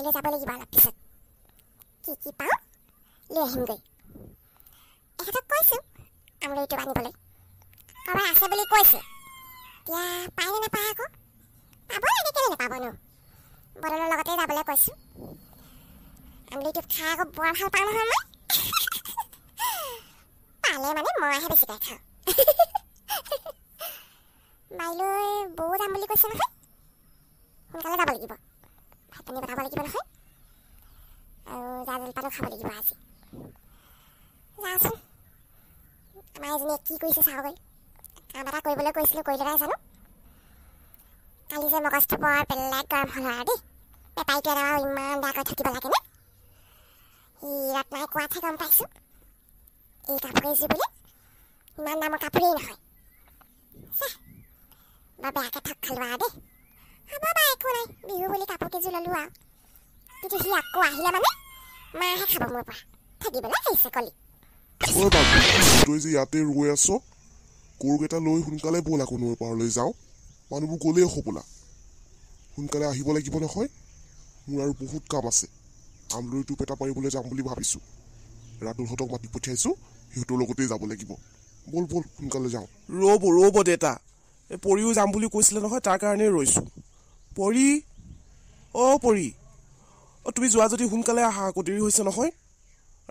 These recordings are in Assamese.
আহিলে যাব লাগিব অলপ পিছত কি কি পাওঁ লৈ আহিমগৈ এখেতক কৈছোঁ আমলৰিটো আনিবলৈ ক'ৰবাত আছে বুলি কৈছে এতিয়া পায় নে নাপায় আকৌ পাব লাগে কেলৈ নাপাব ন বদলৰ লগতে যাবলৈ কৈছোঁ আমলৰিটো খাই আকৌ বৰ ভাল পাওঁ নহয় মই পালে মানে মইহে বেছি গাই খাওঁ বাইলৈ বৌ যাম বুলি কৈছে নহয় সোনকালে যাব লাগিব তেনেকৈ বনাব লাগিব নহয় আৰু জা জলপানো খাব লাগিব আজি যাচোন আমাৰ এজনীয়ে কি কৰিছে চাওঁগৈ কাম এটা কৰিবলৈ কৈছিলোঁ কৰিলে নাই জানো কালি যে মগজটো বৰ বেলেগ গৰম হ'ল আৰু দেই বেপাৰীটো এটা আৰু ইমান বেয়াকৈ থাকিব লাগে নে সি ৰত্নাই কোৱাতহে গম পাইছোঁ এই কাপোৰ যি বুলি ইমান দামৰ কাপোৰেই নহয় বৰ বেয়াকৈ থাক খালোঁ আৰু দেই বা একো নাই বিহু বুলি কাপোৰকেইযোৰ ল'লো আৰু কিন্তু সি আকৌ আহিলে মানে মাহে খাব মোৰ পৰা থাকিবলৈ আহিছে কলি তই যে ইয়াতে ৰৈ আছ গৰুকেইটা লৈ সোনকালে ব'লা কোনোৰ পাৰলৈ যাওঁ মানুহবোৰ গ'লেই হ'বলা সোনকালে আহিব লাগিব নহয় মোৰ আৰু বহুত কাম আছে আমলৈ টোপ এটা পাৰিবলৈ যাম বুলি ভাবিছোঁ ৰাতুলহঁতক মাতি পঠিয়াইছোঁ সিহঁতৰ লগতেই যাব লাগিব ব'ল ব'ল সোনকালে যাওঁ ৰ'ব ৰ'ব দেউতা এই পৰিও যাম বুলি কৈছিলে নহয় তাৰ কাৰণেই ৰৈছোঁ পৰি অ পৰি অ তুমি যোৱা যদি সোনকালে আহা আকৌ দেৰি হৈছে নহয়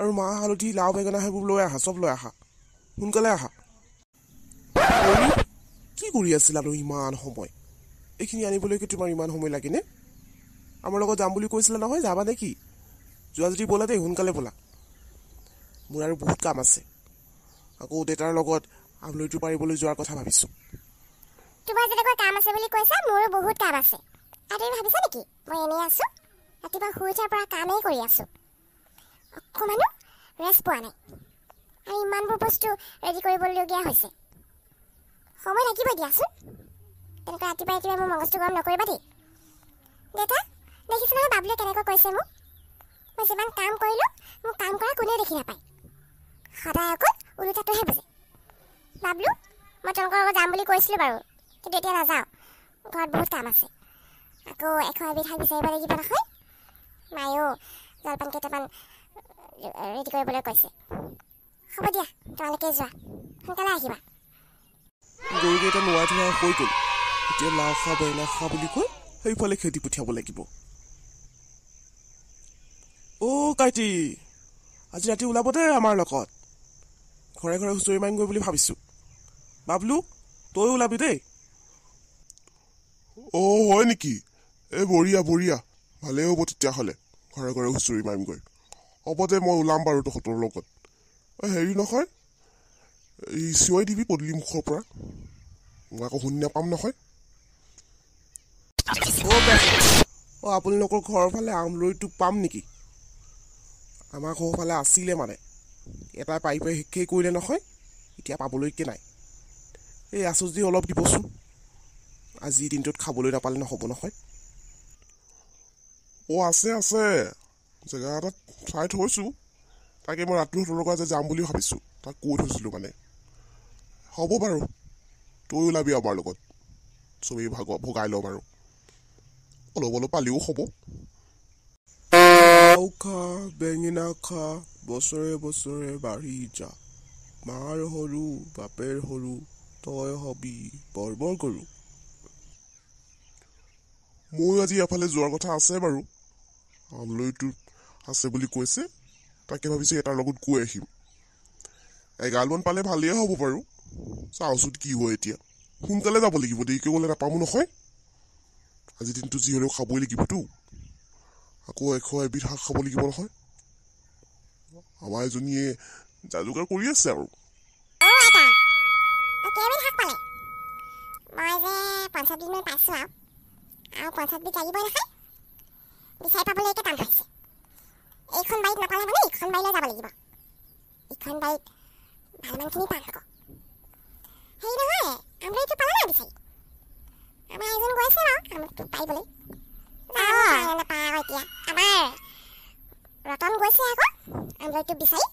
আৰু মাহ হালধি লাও বেঙেনা সেইবোৰ লৈ আহা চব লৈ আহা সোনকালে আহা কি কৰি আছিলানো ইমান সময় এইখিনি আনিবলৈকে তোমাৰ ইমান সময় লাগেনে আমাৰ লগত যাম বুলি কৈছিলা নহয় যাবা কি যোৱা যদি ব'লা দেই সোনকালে ব'লা মোৰ আৰু বহুত কাম আছে আকৌ দেউতাৰ লগত আমলৈটো পাৰিবলৈ যোৱাৰ কথা ভাবিছোঁ তোমাৰ যেনেকৈ কাম আছে বুলি কৈছা মোৰো বহুত কাম আছে আৰু তুমি ভাবিছা নেকি মই এনেই আছো ৰাতিপুৱা শুই উঠাৰ পৰা কামেই কৰি আছো অকণমানো ৰেষ্ট পোৱা নাই আৰু ইমানবোৰ বস্তু ৰেডি কৰিবলগীয়া হৈছে সময় থাকিবই দিয়াচোন তেনেকৈ ৰাতিপুৱাই তুমি মোৰ মগজটো গৰম নকৰিবা দেই দেউতা দেখিছো নহয় বাবলে কেনেকৈ কৈছে মোক মই যিমান কাম কৰিলোঁ মোক কাম কৰা কোনেও দেখি নাপায় সদায় অকল ওলোটাটোহে বুজে বাবলু মই তেওঁলোকৰ লগত যাম বুলি কৈছিলোঁ বাৰু কিন্তু এতিয়া নাযাওঁ ঘৰত বহুত কাম আছে আকৌ এশ এবিধ শাক বিচাৰিব লাগিব নহয় মায়েও জলপান কেইটামান ৰেডি কৰিবলৈ কৈছে হ'ব দিয়া তোমালোকে যোৱা সোনকালে আহিবা গৰুকেইটা নোৱাই ধৰা হৈ গ'ল এতিয়া লাও খা বেঙেনা খা বুলি কৈ সেইফালে খেতি পঠিয়াব লাগিব অ' কাইটি আজি ৰাতি ওলাব দে আমাৰ লগত ঘৰে ঘৰে হুঁচৰি মাৰিমগৈ বুলি ভাবিছোঁ বাবলু তই ওলাবি দেই অ' হয় নেকি এই বঢ়িয়া বঢ়িয়া ভালেই হ'ব তেতিয়াহ'লে ঘৰে ঘৰে হুঁচৰি মাৰিমগৈ হ'ব দে মই ওলাম বাৰু তহঁতৰ লগত এই হেৰি নহয় এই চিঞৰি দিবি পদূলি মুখৰ পৰা মই আকৌ শুনি নাপাম নহয় অঁ আপোনালোকৰ ঘৰৰ ফালে আমলৰিটো পাম নেকি আমাৰ ঘৰৰ ফালে আছিলে মানে এটাই পাৰি পাৰি শেষেই কৰিলে নহয় এতিয়া পাবলৈকে নাই এই আছো যদি অলপ দিবচোন আজি দিনটোত খাবলৈ নাপালে নহ'ব নহয় অ' আছে আছে জেগা এটাত চাই থৈছোঁ তাকে মই ৰাতি সিহঁতৰ লগত যে যাম বুলি ভাবিছোঁ তাক কৈ থৈছিলোঁ মানে হ'ব বাৰু তই ওলাবি আমাৰ লগত চবেই ভাগ ভগাই লওঁ বাৰু অলপ অলপ পালেও হ'ব খা বেঙেনা খা বছৰে বছৰে বাঢ়ি যা মাৰ সৰু বাপেৰ সৰু তই হবি বৰ বৰ কৰোঁ ময়ো আজি ইয়াৰ যোৱাৰ কথা আছে বাৰু আলৈটো আছে বুলি কৈছে তাকে ভাবিছোঁ এটাৰ লগত কৈ আহিম এগালমান পালে ভালেই হ'ব বাৰু চাওঁচোন কি হয় এতিয়া সোনকালে যাব লাগিব দেৰিকৈ গ'লে নাপামো নহয় আজি দিনটো যি হ'লেও খাবই লাগিবতো আকৌ এশ এবিধ শাক খাব লাগিব নহয় আমাৰ এজনীয়ে যা যোগাৰ কৰি আছে আৰু পাইছোঁ আৰু আৰু পঞ্চাছ বিছ আহিবই নহয় বিচাৰি এতিয়া টান হৈছে এইখন বাৰীত নাপালে মানে এইখন বাৰীলৈ যাব লাগিব এইখন বাৰীত ভালমানখিনি পাম আকৌ হেৰি নহয় আমাৰটো পালে নাই বিচাৰি আমাৰ এজন গৈছে বাৰু পাৰিবলৈ নাপায় আকৌ এতিয়া আমাৰ ৰতন গৈছে আকৌ আমাৰটো বিচাৰি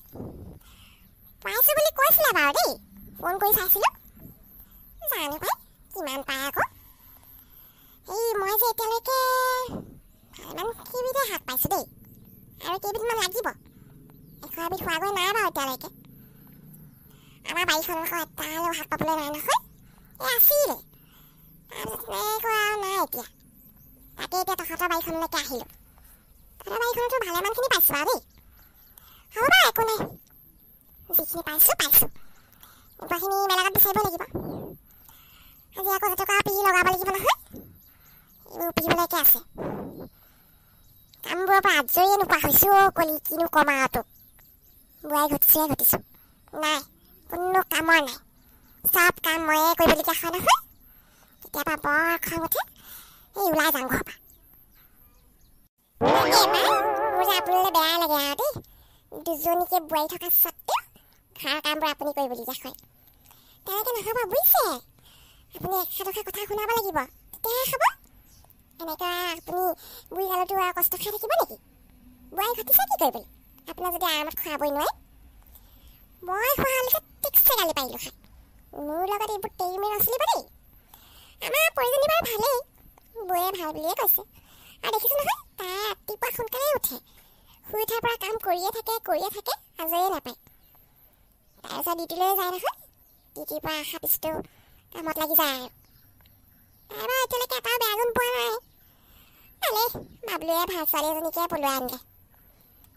আমি খোৱাব নোৱাৰোঁ এতিয়ালৈকে আমাৰ বাৰীখনৰ এটালৈও শাক পাবলৈ নাই নহয় এই আছিলে তাৰপিছত আৰু নাই এতিয়া তাকে এতিয়া তহঁতৰ বাৰীখনলৈকে আহিলোঁ তহঁতৰ বাৰীখনতো ভালেমানখিনি পাইছোঁ বাৰু দেই হ'ব বাৰু একো নাই যিখিনি পাইছোঁ পাইছোঁ ওপৰখিনি মেলাগত বিচাৰিব লাগিব আজি আকৌ জাতকা পিহি লগাব লাগিব নহয় এইবোৰ পিহিবলৈকে আছে কামবোৰৰ পৰা আজৰিয়ে নোপোৱা হৈছোঁ অ' কলি কিনো কমা তোক বুঢ়াই ঘটিছোঁ ঘটিছোঁ নাই কোনো কামৰ নাই চব কাম ময়ে কৰিবলগীয়া হয় নহয় কেতিয়াবা বৰ খং উঠে সেই ওলাই যাওঁ ঘৰৰ পৰা মোৰ যে আপোনালৈ বেয়া লাগে আৰু দেই দুজনীকে বোৱাৰী থকা স্বত্বেও ঘৰৰ কামবোৰ আপুনি কৰিবলগীয়া হয় তেনেকৈ নহ'ব বুজিছে আপুনি এখেতকে কথা শুনাব লাগিব তেতিয়াহে হ'ব এনেকুৱা আপুনি বুঢ়ীকালতো আৰু কষ্ট খাই থাকিব নেকি বোৱাৰী ঘটিছে কি কৰিবলৈ আপোনাৰ যদি আৰামত খোৱাবই নোৱাৰে মই খোৱা হ'লে টিকছে গালি পাৰিলোঁ খাই মোৰ লগত এইবোৰ তেইমেই নাছিলিব দেই আমাৰ পৰিজনী বাৰু ভালেই বৌয়ে ভাল বুলিয়ে কৈছে আৰু দেখিছোঁ নহয় তাই ৰাতিপুৱা সোনকালেই উঠে শুই উঠাৰ পৰা কাম কৰিয়ে থাকে কৰিয়ে থাকে আজৰিয়ে নাপায় তাৰপিছত ডিউটিলৈ যায় নহয় ডিউটিৰ পৰা অহা পিছটো কামত লাগি যায় আৰু তাৰপৰা এতিয়ালৈকে এটাও বেয়া গুণ পোৱা নাই ভালেই বাবলোৱে ভাল ছোৱালী এজনীকে পলোৱাই আনিলে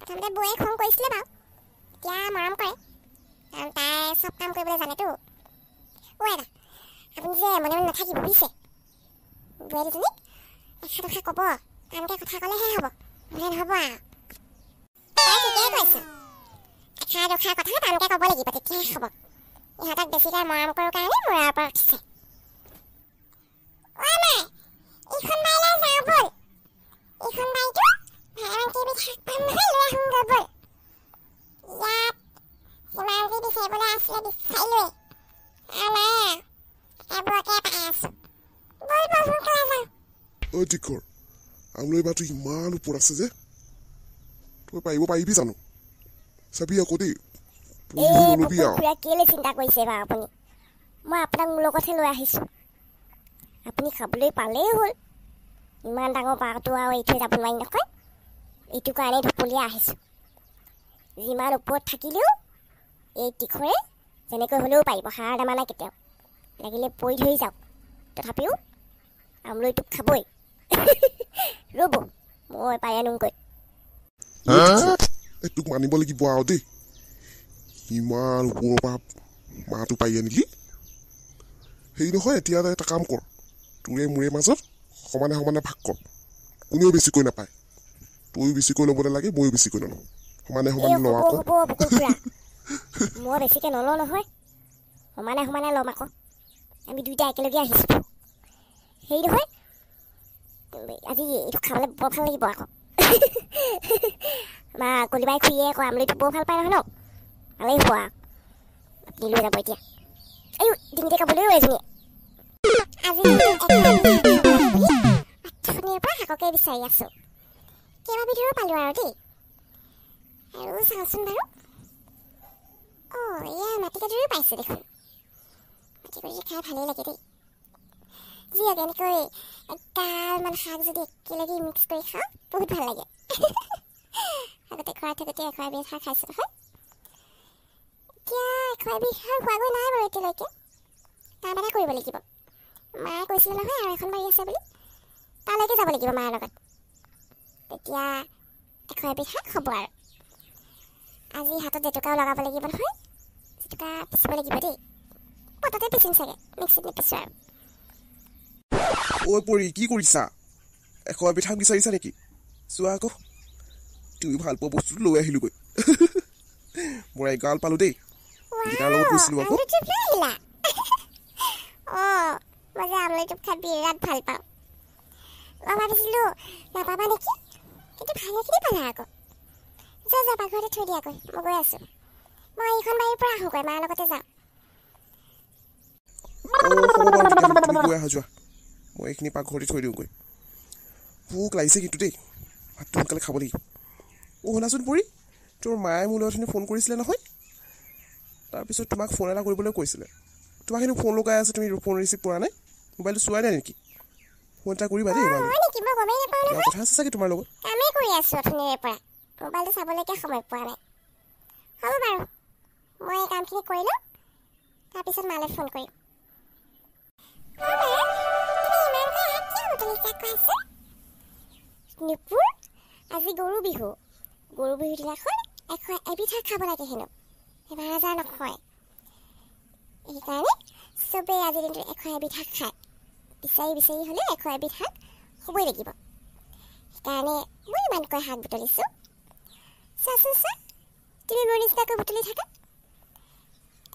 আচলতে বৌয়ে খং কৰিছিলে বাৰু এতিয়া মৰম কৰে কাৰণ তাই চব কাম কৰিবলৈ জানেতো ঐ এটা আপুনি যে মনে মনে নাথাকিব বুজিছে বৌয়ে দুজনীক এষাৰ কথা ক'ব আনকে কথা ক'লেহে হ'ব বোলে নহ'ব কৈছোঁ এষা দুষাৰ কথা তানকে ক'ব লাগিব তেতিয়াহে হ'ব ইহঁতক বেছিকৈ মৰম কৰোঁ কাৰণে মূৰাৰ ওপৰত উঠিছে এইখন বাইলৈ prophetical. I'm not about to iman upon us. Eh? To buy, to buy, bisa no. Sabi ako di. Eh, ako kaya kila sinta ko isera ako ni. Mo apnang mulo ko silo ahis. Ako ni kabulo ipale hol. Iman tango para tuwa ay ito tapo main ako. Ito ka ane tapuli ahis. Iman upo takilio. Eh, tikore. Sana ko hulo pa ipo hara na mana kita. Lagi le poy tuwi sa. Tapio. Amlo ito kaboy. Eh, ৰ'ব মই পাই আনো কৈ এই তোক মানিব লাগিব আৰু দেই ইমান ওপৰৰ পৰা মাহটো পাৰি আনিলি হেৰি নহয় এতিয়া এটা কাম কৰ তোৰে মোৰে মাজত সমানে সমানে ভাগ কৰ কোনেও বেছিকৈ নাপায় তয়ো বেছিকৈ ল'ব নালাগে ময়ো বেছিকৈ নলওঁ সমানে সমানে লওঁ আকৌ মই বেছিকৈ নলওঁ নহয় সমানে সমানে ল'ম আকৌ আমি দুয়োটাই একেলগে আহিছোঁ হেৰি নহয় যদি এইটো খাবলৈ বৰ ভাল লাগিব আকৌ বা কলিবাই খুৰিয়ে আকৌ আমলৈটো বৰ ভাল পায় নহয় ন ভালেই হ'ব আপুনি লৈ যাব এতিয়া এই ডিঙিতে কাবলৈ এজনীয়ে আজি মাতৃশনীৰ পৰা শাককে বিচাৰি আছো কেইবাবিধৰো পালোঁ আৰু দেই আৰু চাওঁচোন বাৰু অঁ এয়া মাটিকাদুৰিও পাইছে দেখোন মাটিকাদুৰি খাই ভালেই লাগে দেই যি এনেকৈ একালমান শাক যদি একেলগে মিক্স কৰি খাওঁ বহুত ভাল লাগে আগতে খোৱাই থাকোঁতে এখোৱা বিহ শাক খাইছিলোঁ হয় এতিয়া এখোৱা বিহ শাক খোৱাগৈ নাই বাৰু এতিয়ালৈকে কাম এটা কৰিব লাগিব মায়ে কৈছিলে নহয় আৰু এখন বাৰী আছে বুলি তালৈকে যাব লাগিব মায়ৰ লগত তেতিয়া এখোৱা বিহ শাক হ'ব আৰু আজি হাতত জেতুকাও লগাব লাগিব নহয় জেতুকা পিচিব লাগিব দেই পটাতে পিচিম চাগে মিক্সিত নিপিছোঁ আৰু ঐ পৰি কি কৰিছা এখন পিঠাম বিচাৰিছা নেকি চোৱা আকৌ তুমি ভালপোৱা বস্তুটো লৈ আহিলোগৈ মই গাল পালো দেই মই এইখিনি পাকঘৰতে থৈ দিওঁগৈ পোক লাগিছে কিন্তু দেই ভাতটো সোনকালে খাব লাগিব অ' শুনাচোন পৰি তোৰ মায়ে মোৰ লগত ফোন কৰিছিলে নহয় তাৰপিছত তোমাক ফোন এটা কৰিবলৈ কৈছিলে তোমাক সেইটো ফোন লগাই আছে তুমি ফোন ৰিচিভ কৰা নাই মোবাইলটো চোৱাই নাই নেকি ফোন এটা কৰিবা দেই কথা আছে চাগে তোমাৰ লগত মই কামখিনি কৰিলোঁ তাৰপিছত মালে ফোন কৰিম নিপুৰ আজি গৰু বিহু গৰু বিহু দিনাখন এশ এবিধা খাব লাগে হেনো বেমাৰ আজাৰ নহয় সেইকাৰণে চবেই আজিৰ দিনটো এশ এবিধাক খায় বিচাৰি বিচাৰি হ'লে এশ এবিধ শাক হ'বই লাগিব সেইকাৰণে মই ইমানকৈ শাক বুটলিছোঁ চাচোন চা তুমি মোৰ নিচিনাকৈ বুটলি থাকা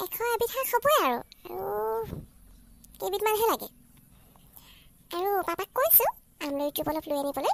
এশ এবিধ শাক হ'বই আৰু আৰু কেইবিধমানহে লাগে আৰু পাপাক কৈছোঁ আমলৈ টোপ অলপ লৈ আনিবলৈ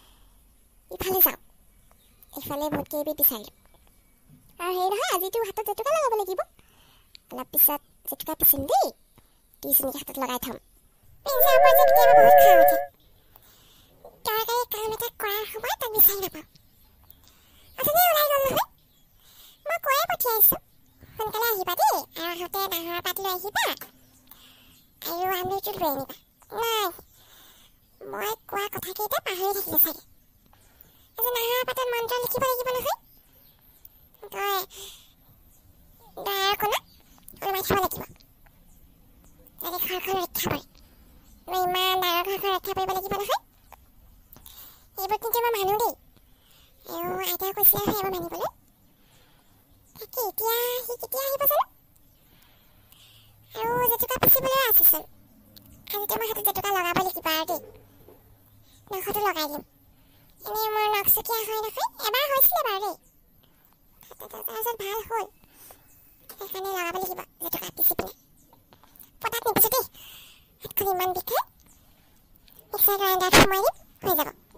ইফালে যাওঁ ইফালে ভোটকেইবিধ বিচাৰিলোঁ আৰু হেৰি নহয় আজিতো হাতত জেতুকা লগাব লাগিব অলপ পিছত জেতুকা পিচিম দেই কিজনীক হাতত লগাই থ'ম মই কোৱা কথাকেইটা পাহৰি থাকিছে চাগে এজন আহাৰ পাতত মন্ত্ৰ লিখিব লাগিব নহয় তই দাৰ কোণত ওলমাই থ'ব লাগিব যদি ঘৰখন ৰক্ষা কৰে মই ইমান ডাঙৰ ঘৰখন ৰক্ষা কৰিব লাগিব নহয় এইবোৰ কিন্তু মই মানো দেই আৰু আইতাও কৈছিলে হয় এইবোৰ মানিবলৈ তাকে এতিয়া সি কেতিয়া আহিব জানো আৰু জেতুকা পিচিবলৈ আছেচোন আজি তোমাৰ হাতত জেতুকা লগাব লাগিব আৰু দেই নশটো লগাই দিম এনেই মোৰ নকচকীয়া হৈ নহয় এবাৰ হৈছিলে বাৰু দেই তাৰপিছত ভাল হ'ল সেইকাৰণে লগাব লাগিব যিটো কাটিছে পিনে পতাত নিপিছো দেই ইমান বিষে মিক্সাৰ গ্ৰাইণ্ডাৰটো মই দিম হৈ যাব